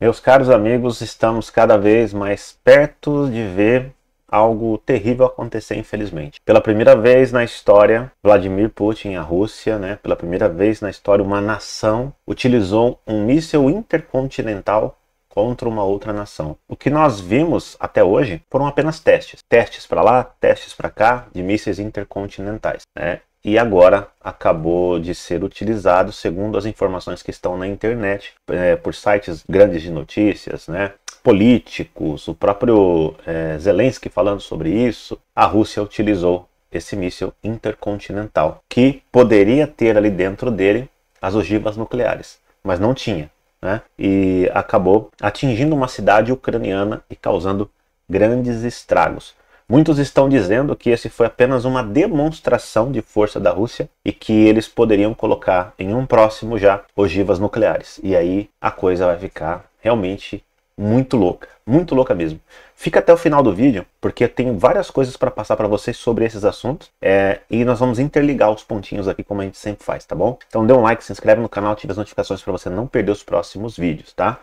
Meus caros amigos, estamos cada vez mais perto de ver algo terrível acontecer, infelizmente. Pela primeira vez na história, Vladimir Putin, a Rússia, né, pela primeira vez na história, uma nação utilizou um míssil intercontinental contra uma outra nação. O que nós vimos até hoje foram apenas testes, testes para lá, testes para cá, de mísseis intercontinentais. Né? e agora acabou de ser utilizado, segundo as informações que estão na internet, é, por sites grandes de notícias, né? políticos, o próprio é, Zelensky falando sobre isso, a Rússia utilizou esse míssil intercontinental, que poderia ter ali dentro dele as ogivas nucleares, mas não tinha. Né? E acabou atingindo uma cidade ucraniana e causando grandes estragos. Muitos estão dizendo que esse foi apenas uma demonstração de força da Rússia e que eles poderiam colocar em um próximo já ogivas nucleares. E aí a coisa vai ficar realmente muito louca, muito louca mesmo. Fica até o final do vídeo, porque eu tenho várias coisas para passar para vocês sobre esses assuntos é, e nós vamos interligar os pontinhos aqui como a gente sempre faz, tá bom? Então dê um like, se inscreve no canal, ative as notificações para você não perder os próximos vídeos, tá?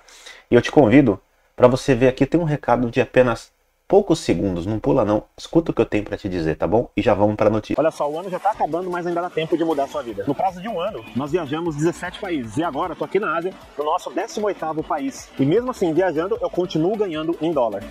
E eu te convido para você ver aqui tem um recado de apenas poucos segundos, não pula não. Escuta o que eu tenho para te dizer, tá bom? E já vamos para notícia. Olha só, o ano já tá acabando, mas ainda dá tempo de mudar sua vida. No prazo de um ano, nós viajamos 17 países e agora tô aqui na Ásia, no nosso 18º país. E mesmo assim, viajando, eu continuo ganhando em dólar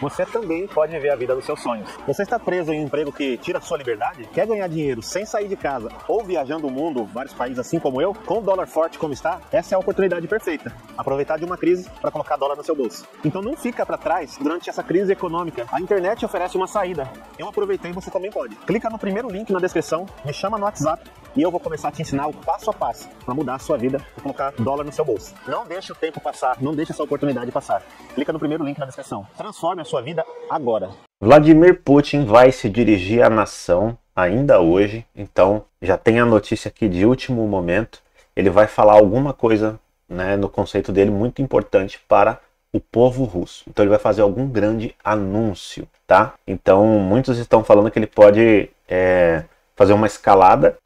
você também pode viver a vida dos seus sonhos. Você está preso em um emprego que tira sua liberdade? Quer ganhar dinheiro sem sair de casa ou viajando o mundo, vários países assim como eu, com o dólar forte como está? Essa é a oportunidade perfeita. Aproveitar de uma crise para colocar dólar no seu bolso. Então não fica para trás durante essa crise econômica. A internet oferece uma saída. Eu aproveitei, você também pode. Clica no primeiro link na descrição, me chama no WhatsApp e eu vou começar a te ensinar o passo a passo para mudar a sua vida e colocar dólar no seu bolso. Não deixe o tempo passar, não deixe essa oportunidade passar. Clica no primeiro link na descrição. Transforme a sua vida agora. Vladimir Putin vai se dirigir à nação ainda hoje, então já tem a notícia aqui de último momento. Ele vai falar alguma coisa né, no conceito dele muito importante para o povo russo. Então ele vai fazer algum grande anúncio, tá? Então muitos estão falando que ele pode é, fazer uma escalada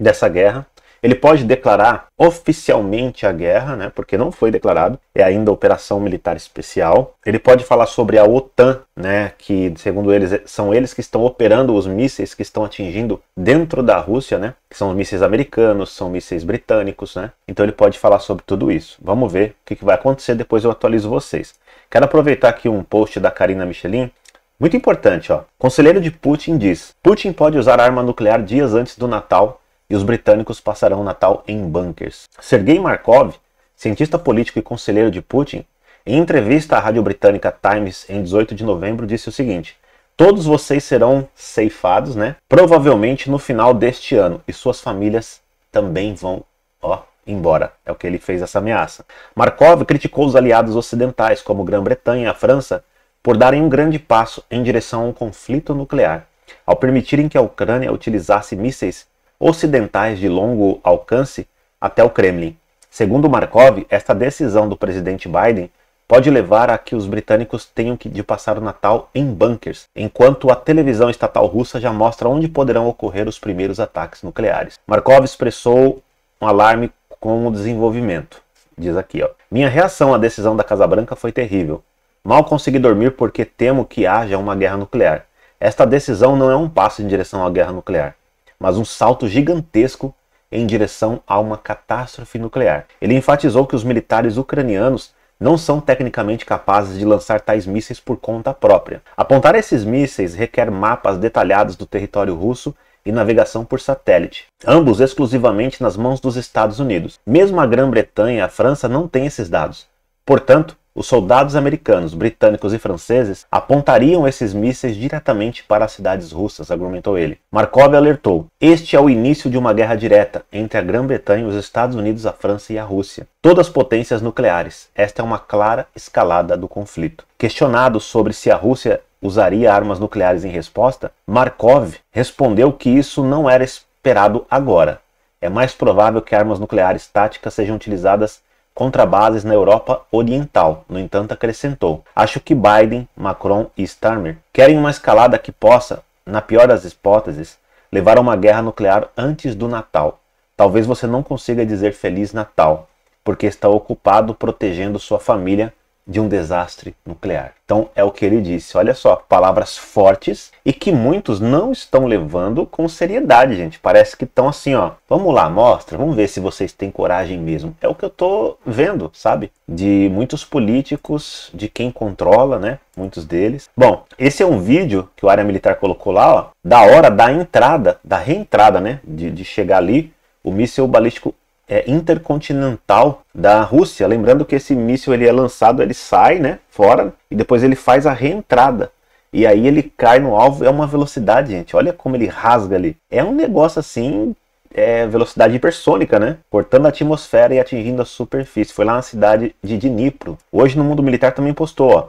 dessa guerra. Ele pode declarar oficialmente a guerra, né, porque não foi declarado, é ainda operação militar especial. Ele pode falar sobre a OTAN, né, que segundo eles são eles que estão operando os mísseis que estão atingindo dentro da Rússia, né, que são mísseis americanos, são mísseis britânicos, né. Então ele pode falar sobre tudo isso. Vamos ver o que, que vai acontecer depois eu atualizo vocês. Quero aproveitar aqui um post da Karina Michelin muito importante, ó. Conselheiro de Putin diz: Putin pode usar arma nuclear dias antes do Natal e os britânicos passarão o Natal em bunkers. Sergei Markov, cientista político e conselheiro de Putin, em entrevista à rádio britânica Times em 18 de novembro, disse o seguinte: Todos vocês serão ceifados, né? Provavelmente no final deste ano, e suas famílias também vão, ó, embora. É o que ele fez essa ameaça. Markov criticou os aliados ocidentais, como Grã-Bretanha e a França, por darem um grande passo em direção a um conflito nuclear, ao permitirem que a Ucrânia utilizasse mísseis ocidentais de longo alcance até o Kremlin. Segundo Markov, esta decisão do presidente Biden pode levar a que os britânicos tenham que de passar o Natal em bunkers, enquanto a televisão estatal russa já mostra onde poderão ocorrer os primeiros ataques nucleares. Markov expressou um alarme com o desenvolvimento. Diz aqui, ó. Minha reação à decisão da Casa Branca foi terrível. Mal consegui dormir porque temo que haja uma guerra nuclear. Esta decisão não é um passo em direção à guerra nuclear mas um salto gigantesco em direção a uma catástrofe nuclear. Ele enfatizou que os militares ucranianos não são tecnicamente capazes de lançar tais mísseis por conta própria. Apontar esses mísseis requer mapas detalhados do território russo e navegação por satélite, ambos exclusivamente nas mãos dos Estados Unidos. Mesmo a Grã-Bretanha e a França não têm esses dados. Portanto, os soldados americanos, britânicos e franceses apontariam esses mísseis diretamente para as cidades russas, argumentou ele. Markov alertou: Este é o início de uma guerra direta entre a Grã-Bretanha, os Estados Unidos, a França e a Rússia. Todas potências nucleares. Esta é uma clara escalada do conflito. Questionado sobre se a Rússia usaria armas nucleares em resposta, Markov respondeu que isso não era esperado agora. É mais provável que armas nucleares táticas sejam utilizadas contra bases na Europa Oriental. No entanto, acrescentou: Acho que Biden, Macron e Starmer querem uma escalada que possa, na pior das hipóteses, levar a uma guerra nuclear antes do Natal. Talvez você não consiga dizer Feliz Natal, porque está ocupado protegendo sua família de um desastre nuclear. Então é o que ele disse. Olha só, palavras fortes e que muitos não estão levando com seriedade, gente. Parece que estão assim, ó. Vamos lá, mostra, vamos ver se vocês têm coragem mesmo. É o que eu tô vendo, sabe? De muitos políticos, de quem controla, né? Muitos deles. Bom, esse é um vídeo que o área militar colocou lá, ó, da hora da entrada, da reentrada, né? De, de chegar ali, o míssil balístico é, intercontinental da Rússia. Lembrando que esse míssil ele é lançado, ele sai né, fora e depois ele faz a reentrada. E aí ele cai no alvo, é uma velocidade, gente. Olha como ele rasga ali. É um negócio assim, é velocidade hipersônica, né? Cortando a atmosfera e atingindo a superfície. Foi lá na cidade de Dnipro. Hoje no mundo militar também postou, ó.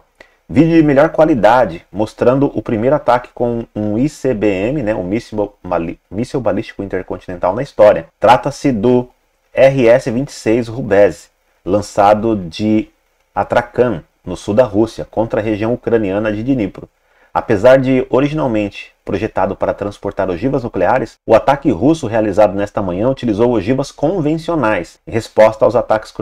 Vídeo de melhor qualidade, mostrando o primeiro ataque com um ICBM, né, um míssil balístico intercontinental na história. Trata-se do RS-26 Rubez, lançado de Atracan, no sul da Rússia, contra a região ucraniana de Dnipro. Apesar de originalmente projetado para transportar ogivas nucleares, o ataque russo realizado nesta manhã utilizou ogivas convencionais em resposta aos ataques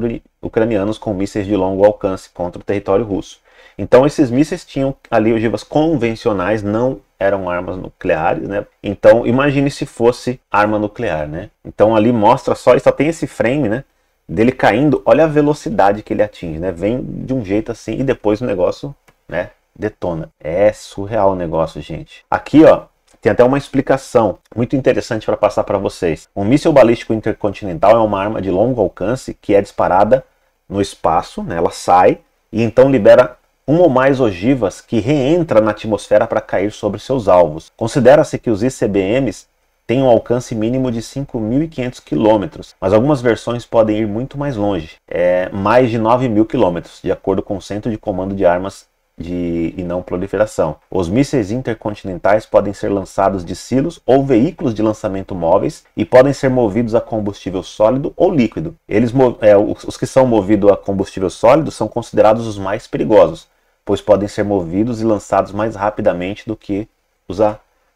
ucranianos com mísseis de longo alcance contra o território russo. Então esses mísseis tinham ali ogivas convencionais, não eram armas nucleares, né? Então imagine se fosse arma nuclear, né? Então ali mostra só, só tem esse frame, né? Dele caindo, olha a velocidade que ele atinge, né? Vem de um jeito assim e depois o negócio, né? Detona. É surreal o negócio, gente. Aqui, ó, tem até uma explicação muito interessante para passar para vocês. Um míssil balístico intercontinental é uma arma de longo alcance que é disparada no espaço, né? Ela sai e então libera uma ou mais ogivas que reentra na atmosfera para cair sobre seus alvos. Considera-se que os ICBMs têm um alcance mínimo de 5.500 km, mas algumas versões podem ir muito mais longe, é, mais de 9.000 km, de acordo com o Centro de Comando de Armas de, e não proliferação. Os mísseis intercontinentais podem ser lançados de silos ou veículos de lançamento móveis e podem ser movidos a combustível sólido ou líquido. Eles, é, os que são movidos a combustível sólido são considerados os mais perigosos, pois podem ser movidos e lançados mais rapidamente do que os,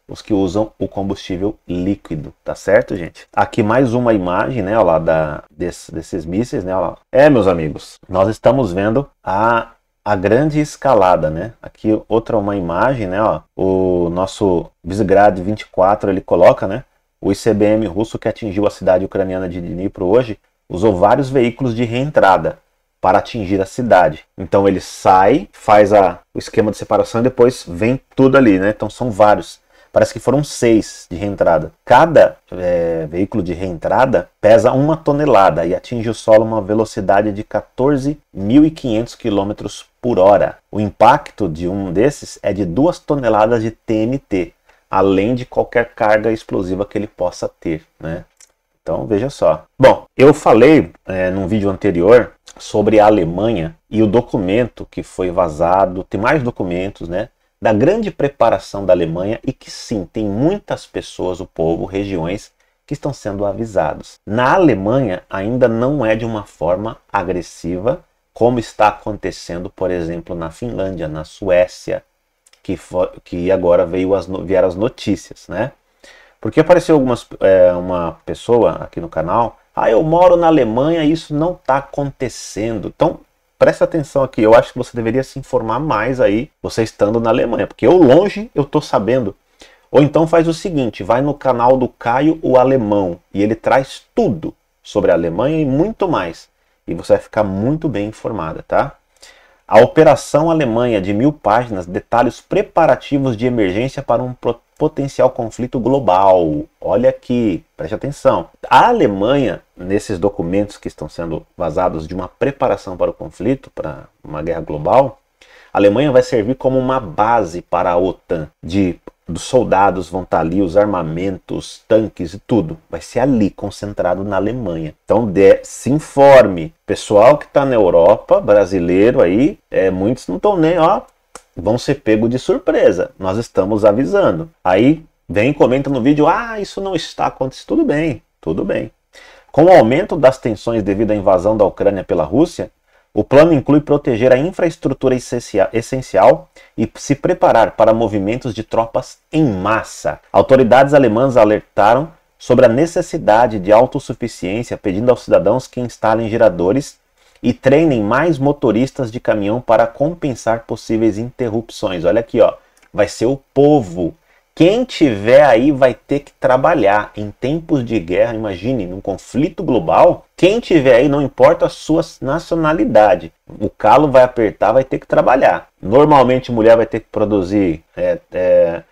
os que usam o combustível líquido, tá certo, gente? Aqui mais uma imagem, né, ó lá, da, desse, desses mísseis, né, ó lá. É, meus amigos, nós estamos vendo a, a grande escalada, né? Aqui outra uma imagem, né, ó, o nosso Visegrad 24, ele coloca, né, o ICBM russo que atingiu a cidade ucraniana de Dnipro hoje usou vários veículos de reentrada, para atingir a cidade. Então ele sai, faz a, o esquema de separação e depois vem tudo ali, né? Então são vários. Parece que foram seis de reentrada. Cada é, veículo de reentrada pesa uma tonelada e atinge o solo uma velocidade de 14.500 km por hora. O impacto de um desses é de duas toneladas de TNT, além de qualquer carga explosiva que ele possa ter. Né? Então veja só. Bom, eu falei é, num vídeo anterior sobre a Alemanha e o documento que foi vazado, tem mais documentos, né? Da grande preparação da Alemanha e que sim, tem muitas pessoas, o povo, regiões que estão sendo avisados. Na Alemanha ainda não é de uma forma agressiva, como está acontecendo, por exemplo, na Finlândia, na Suécia, que, for, que agora veio as, vieram as notícias, né? Porque apareceu algumas, é, uma pessoa aqui no canal, ah, eu moro na Alemanha e isso não está acontecendo. Então, presta atenção aqui, eu acho que você deveria se informar mais aí, você estando na Alemanha, porque eu longe eu estou sabendo. Ou então faz o seguinte, vai no canal do Caio, o alemão, e ele traz tudo sobre a Alemanha e muito mais. E você vai ficar muito bem informada, tá? A Operação Alemanha de mil páginas, detalhes preparativos de emergência para um potencial conflito global. Olha aqui, preste atenção. A Alemanha, nesses documentos que estão sendo vazados de uma preparação para o conflito, para uma guerra global, a Alemanha vai servir como uma base para a OTAN de dos soldados vão estar tá ali, os armamentos, tanques e tudo. Vai ser ali, concentrado na Alemanha. Então de, se informe. Pessoal que está na Europa, brasileiro aí, é, muitos não estão nem, ó, vão ser pego de surpresa. Nós estamos avisando. Aí vem comenta no vídeo: "Ah, isso não está acontecendo". Tudo bem, tudo bem. Com o aumento das tensões devido à invasão da Ucrânia pela Rússia, o plano inclui proteger a infraestrutura essencial e se preparar para movimentos de tropas em massa. Autoridades alemãs alertaram sobre a necessidade de autossuficiência, pedindo aos cidadãos que instalem geradores e treinem mais motoristas de caminhão para compensar possíveis interrupções. Olha aqui, ó, vai ser o povo. Quem tiver aí vai ter que trabalhar em tempos de guerra, imagine, num conflito global. Quem tiver aí, não importa a sua nacionalidade, o calo vai apertar, vai ter que trabalhar. Normalmente, mulher vai ter que produzir é, é,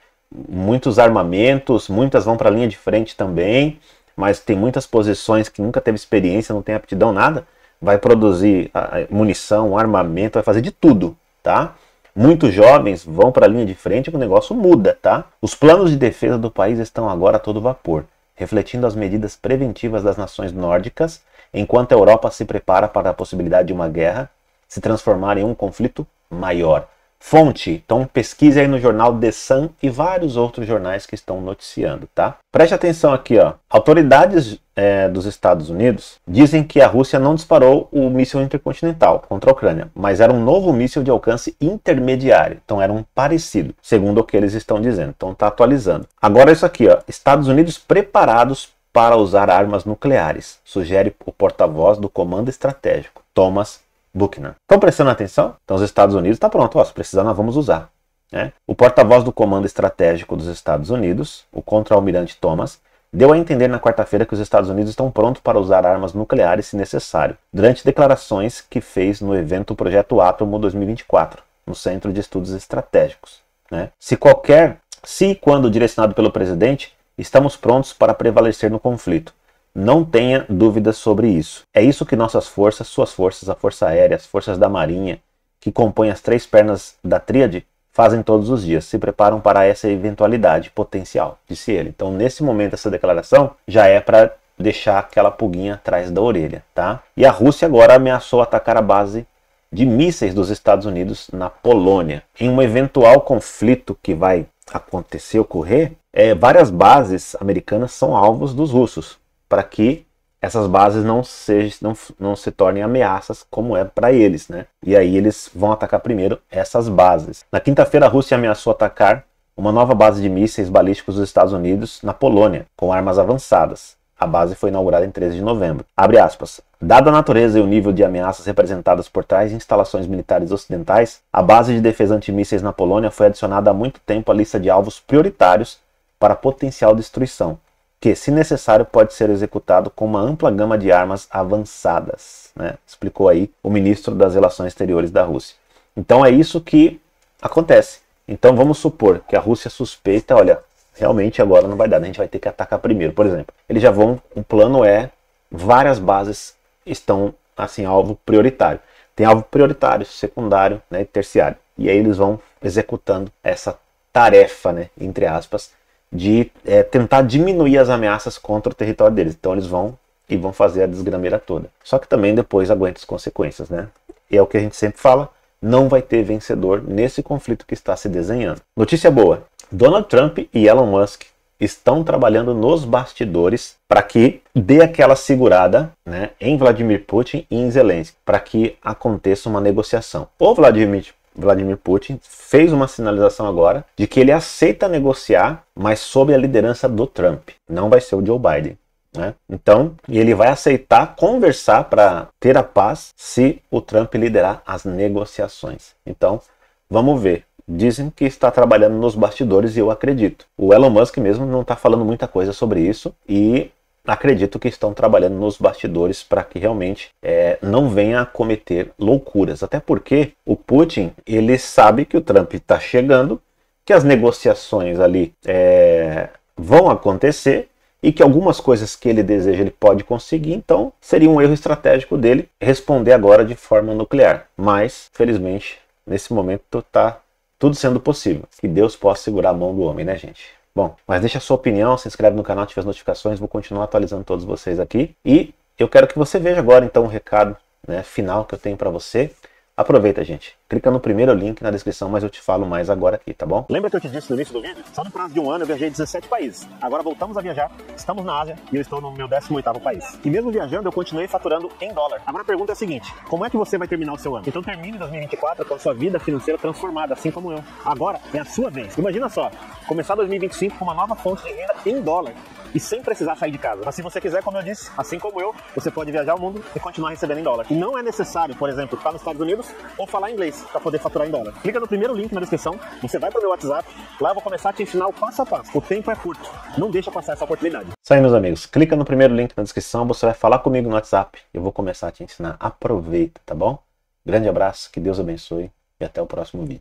muitos armamentos, muitas vão para a linha de frente também, mas tem muitas posições que nunca teve experiência, não tem aptidão, nada vai produzir munição, armamento, vai fazer de tudo, tá? Muitos jovens vão para a linha de frente e o negócio muda, tá? Os planos de defesa do país estão agora a todo vapor, refletindo as medidas preventivas das nações nórdicas, enquanto a Europa se prepara para a possibilidade de uma guerra se transformar em um conflito maior. Fonte, então pesquise aí no jornal The Sun e vários outros jornais que estão noticiando, tá? Preste atenção aqui, ó. Autoridades é, dos Estados Unidos dizem que a Rússia não disparou o míssil intercontinental contra a Ucrânia, mas era um novo míssil de alcance intermediário. Então era um parecido, segundo o que eles estão dizendo. Então está atualizando. Agora isso aqui, ó, Estados Unidos preparados para usar armas nucleares, sugere o porta-voz do Comando Estratégico, Thomas Buchanan. Estão prestando atenção? Então os Estados Unidos está pronto, ó, se precisar nós vamos usar. Né? O porta-voz do Comando Estratégico dos Estados Unidos, o contra-almirante Thomas, deu a entender na quarta-feira que os Estados Unidos estão prontos para usar armas nucleares se necessário, durante declarações que fez no evento Projeto Átomo 2024, no Centro de Estudos Estratégicos. Né? Se qualquer, se e quando direcionado pelo presidente, estamos prontos para prevalecer no conflito. Não tenha dúvidas sobre isso. É isso que nossas forças, suas forças, a Força Aérea, as forças da Marinha, que compõem as três pernas da tríade, fazem todos os dias, se preparam para essa eventualidade potencial, disse ele. Então, nesse momento, essa declaração já é para deixar aquela pulguinha atrás da orelha, tá? E a Rússia agora ameaçou atacar a base de mísseis dos Estados Unidos na Polônia. Em um eventual conflito que vai acontecer, ocorrer, é, várias bases americanas são alvos dos russos, para que essas bases não, sejam, não, não se tornem ameaças como é para eles, né? E aí eles vão atacar primeiro essas bases. Na quinta-feira, a Rússia ameaçou atacar uma nova base de mísseis balísticos dos Estados Unidos na Polônia, com armas avançadas. A base foi inaugurada em 13 de novembro. Abre aspas. Dada a natureza e o nível de ameaças representadas por tais instalações militares ocidentais, a base de defesa antimísseis na Polônia foi adicionada há muito tempo à lista de alvos prioritários para potencial destruição, que, se necessário, pode ser executado com uma ampla gama de armas avançadas, né? explicou aí o ministro das Relações Exteriores da Rússia. Então é isso que acontece. Então vamos supor que a Rússia suspeita, olha, realmente agora não vai dar, né? a gente vai ter que atacar primeiro, por exemplo. Eles já vão, o plano é, várias bases estão assim alvo prioritário. Tem alvo prioritário, secundário, né, terciário. E aí eles vão executando essa tarefa, né, entre aspas, de é, tentar diminuir as ameaças contra o território deles. Então eles vão e vão fazer a desgrameira toda. Só que também depois aguenta as consequências, né? E é o que a gente sempre fala, não vai ter vencedor nesse conflito que está se desenhando. Notícia boa: Donald Trump e Elon Musk estão trabalhando nos bastidores para que dê aquela segurada né, em Vladimir Putin e em Zelensky, para que aconteça uma negociação. O Vladimir Vladimir Putin fez uma sinalização agora de que ele aceita negociar, mas sob a liderança do Trump. Não vai ser o Joe Biden. Né? Então, ele vai aceitar conversar para ter a paz se o Trump liderar as negociações. Então, vamos ver. Dizem que está trabalhando nos bastidores e eu acredito. O Elon Musk mesmo não está falando muita coisa sobre isso e acredito que estão trabalhando nos bastidores para que realmente é, não venha a cometer loucuras. Até porque o Putin ele sabe que o Trump está chegando, que as negociações ali é, vão acontecer e que algumas coisas que ele deseja ele pode conseguir, então seria um erro estratégico dele responder agora de forma nuclear. Mas, felizmente, nesse momento está tudo sendo possível. Que Deus possa segurar a mão do homem, né, gente? Bom, mas deixa a sua opinião, se inscreve no canal, ative as notificações, vou continuar atualizando todos vocês aqui. E eu quero que você veja agora então o recado né, final que eu tenho para você. Aproveita, gente. Clica no primeiro link na descrição, mas eu te falo mais agora aqui, tá bom? Lembra que eu te disse no início do vídeo? Só no prazo de um ano eu viajei 17 países. Agora voltamos a viajar, estamos na Ásia e eu estou no meu 18º país. E mesmo viajando, eu continuei faturando em dólar. Agora a pergunta é a seguinte, como é que você vai terminar o seu ano? Então termine 2024 com a sua vida financeira transformada, assim como eu. Agora é a sua vez. Imagina só, começar 2025 com uma nova fonte de renda em dólar e sem precisar sair de casa. Mas se você quiser, como eu disse, assim como eu, você pode viajar o mundo e continuar recebendo em dólar. E não é necessário, por exemplo, estar nos Estados Unidos ou falar inglês para poder faturar em dólar. Clica no primeiro link na descrição, você vai para o meu WhatsApp, lá eu vou começar a te ensinar o passo a passo. O tempo é curto, não deixa passar essa oportunidade. Isso aí, meus amigos. Clica no primeiro link na descrição, você vai falar comigo no WhatsApp. Eu vou começar a te ensinar. Aproveita, tá bom? Grande abraço, que Deus abençoe e até o próximo vídeo.